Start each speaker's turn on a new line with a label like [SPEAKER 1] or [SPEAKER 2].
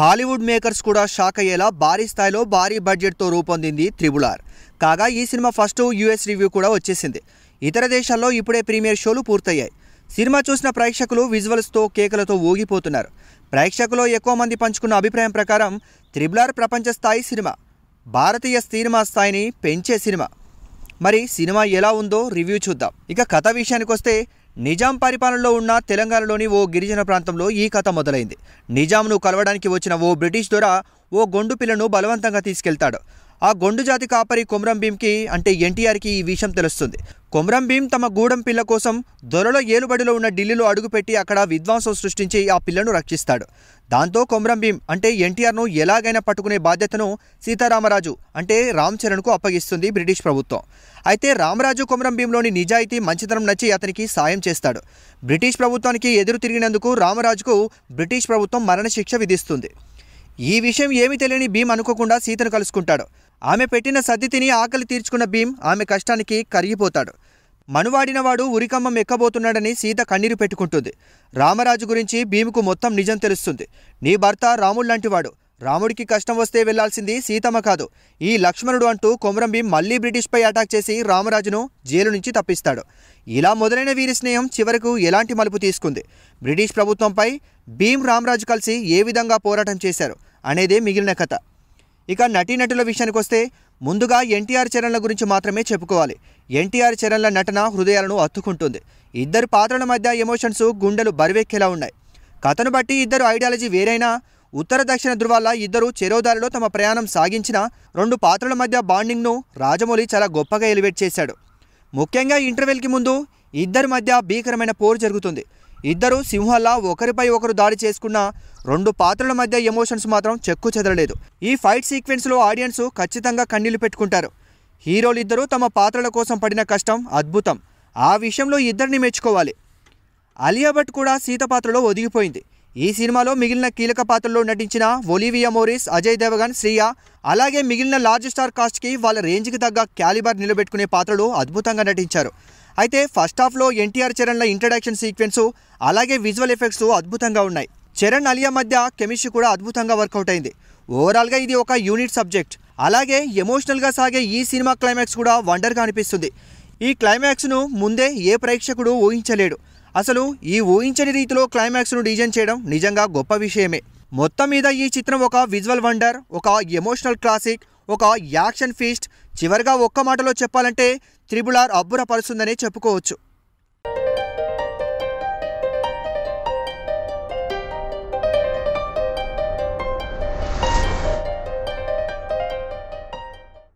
[SPEAKER 1] Hollywood makers కూడా shock అయ్యేలా భారీ స్థాయిలో భారీ బడ్జెట్తో రూపొందింది త్రిబుల్ ఆర్ కాగా ఈ సినిమా ఫస్ట్ యూఎస్ రివ్యూ కూడా వచ్చేసింది ఇతర దేశాల్లో ఇప్పుడే ప్రీమియర్ షోలు పూర్తయ్యాయి సినిమా చూసిన ప్రేక్షకులు విజువల్స్తో కేకలతో ఊగిపోతున్నారు ప్రేక్షకులు ఎక్కువ మంది పంచుకున్న అభిప్రాయం ప్రకారం త్రిబుల్ ఆర్ ప్రపంచ స్థాయి సినిమా భారతీయ సినిమా స్థాయిని పెంచే సినిమా మరి సినిమా ఎలా ఉందో రివ్యూ చూద్దాం ఇక కథ విషయానికి వస్తే నిజాం పరిపాలనలో ఉన్న తెలంగాణలోని ఓ గిరిజన ప్రాంతంలో ఈ కథ మొదలైంది నిజాంను కలవడానికి వచ్చిన ఓ బ్రిటిష్ దొర ఓ గొండు పిల్లను బలవంతంగా తీసుకెళ్తాడు ఆ గొండు జాతి కాపరి కొమరం భీంకి అంటే ఎన్టీఆర్కి ఈ విషయం తెలుస్తుంది కొమరం భీం తమ గూడెం పిల్ల కోసం దొరలో ఏలుబడిలో ఉన్న ఢిల్లీలో అడుగుపెట్టి అక్కడ విద్వాంసం సృష్టించి ఆ పిల్లను రక్షిస్తాడు దాంతో కొమరం భీం అంటే ఎన్టీఆర్ను ఎలాగైనా పట్టుకునే బాధ్యతను సీతారామరాజు అంటే రామ్ చరణ్కు అప్పగిస్తుంది బ్రిటిష్ ప్రభుత్వం అయితే రామరాజు కొమరం భీంలోని నిజాయితీ మంచితనం నచ్చి అతనికి సాయం చేస్తాడు బ్రిటిష్ ప్రభుత్వానికి ఎదురు తిరిగినందుకు రామరాజుకు బ్రిటిష్ ప్రభుత్వం మరణశిక్ష విధిస్తుంది ఈ విషయం ఏమి తెలియని భీమ్ అనుకోకుండా సీతను కలుసుకుంటాడు ఆమె పెట్టిన సద్ది తిని ఆకలి తీర్చుకున్న భీమ్ ఆమె కష్టానికి కరిగిపోతాడు మనువాడినవాడు ఉరికమ్మం ఎక్కబోతున్నాడని సీత కన్నీరు పెట్టుకుంటుంది రామరాజు గురించి భీముకు మొత్తం నిజం తెలుస్తుంది నీ భర్త రాముడు లాంటివాడు రాముడికి కష్టం వస్తే వెళ్లాల్సింది సీతమ్మ కాదు ఈ లక్ష్మణుడు అంటూ కొమరం భీం మళ్లీ బ్రిటిష్పై అటాక్ చేసి రామరాజును జైలు నుంచి తప్పిస్తాడు ఇలా మొదలైన వీరి స్నేహం చివరకు ఎలాంటి మలుపు తీసుకుంది బ్రిటిష్ ప్రభుత్వంపై భీం రామరాజు కలిసి ఏ విధంగా పోరాటం చేశారు అనేదే మిగిలిన కథ ఇక నటీనటుల విషయానికి వస్తే ముందుగా ఎన్టీఆర్ చరణ్ల గురించి మాత్రమే చెప్పుకోవాలి ఎన్టీఆర్ చరణ్ల నటన హృదయాలను అత్తుకుంటుంది ఇద్దరు పాత్రల మధ్య ఎమోషన్స్ గుండెలు బరువెక్కేలా ఉన్నాయి కథను బట్టి ఇద్దరు ఐడియాలజీ వేరైనా ఉత్తర దక్షిణ ధృవాల ఇద్దరు చెరోదారిలో తమ ప్రయాణం సాగించిన రెండు పాత్రల మధ్య బాండింగ్ను రాజమౌళి చాలా గొప్పగా ఎలివేట్ చేశాడు ముఖ్యంగా ఇంటర్వెల్కి ముందు ఇద్దరి మధ్య భీకరమైన పోరు జరుగుతుంది ఇద్దరు సింహాల్లో ఒకరిపై ఒకరు దాడి చేసుకున్న రెండు పాత్రల మధ్య ఎమోషన్స్ మాత్రం చెక్కు చెదరలేదు ఈ ఫైట్ సీక్వెన్స్లో ఆడియన్స్ ఖచ్చితంగా కన్నీళ్లు పెట్టుకుంటారు హీరోలు ఇద్దరు తమ పాత్రల కోసం పడిన కష్టం అద్భుతం ఆ విషయంలో ఇద్దరిని మెచ్చుకోవాలి అలియా భట్ కూడా సీత పాత్రలో ఒదిగిపోయింది ఈ సినిమాలో మిగిలిన కీలక పాత్రల్లో నటించిన ఒలివియా మోరిస్ అజయ్ దేవగన్ శ్రీయ అలాగే మిగిలిన లార్జ్ స్టార్ కాస్ట్కి వాళ్ళ రేంజ్కి తగ్గ క్యాలిబర్ నిలబెట్టుకునే పాత్రలు అద్భుతంగా నటించారు అయితే ఫస్ట్ హాఫ్లో ఎన్టీఆర్ చరణ్ల ఇంట్రడక్షన్ సీక్వెన్స్ అలాగే విజువల్ ఎఫెక్ట్స్ అద్భుతంగా ఉన్నాయి చరణ్ అలియా మధ్య కెమిస్ట్రీ కూడా అద్భుతంగా వర్కౌట్ అయింది ఓవరాల్గా ఇది ఒక యూనిట్ సబ్జెక్ట్ అలాగే ఎమోషనల్గా సాగే ఈ సినిమా క్లైమాక్స్ కూడా వండర్గా అనిపిస్తుంది ఈ క్లైమాక్స్ను ముందే ఏ ప్రేక్షకుడు ఊహించలేడు అసలు ఈ ఊహించని రీతిలో క్లైమాక్స్ను డిజైన్ చేయడం నిజంగా గొప్ప విషయమే మొత్తం మీద ఈ చిత్రం ఒక విజువల్ వండర్ ఒక ఎమోషనల్ క్లాసిక్ ఒక యాక్షన్ ఫీస్ట్ చివరిగా ఒక్క మాటలో చెప్పాలంటే త్రిబుల్ ఆర్ అబ్బురపరుస్తుందనే చెప్పుకోవచ్చు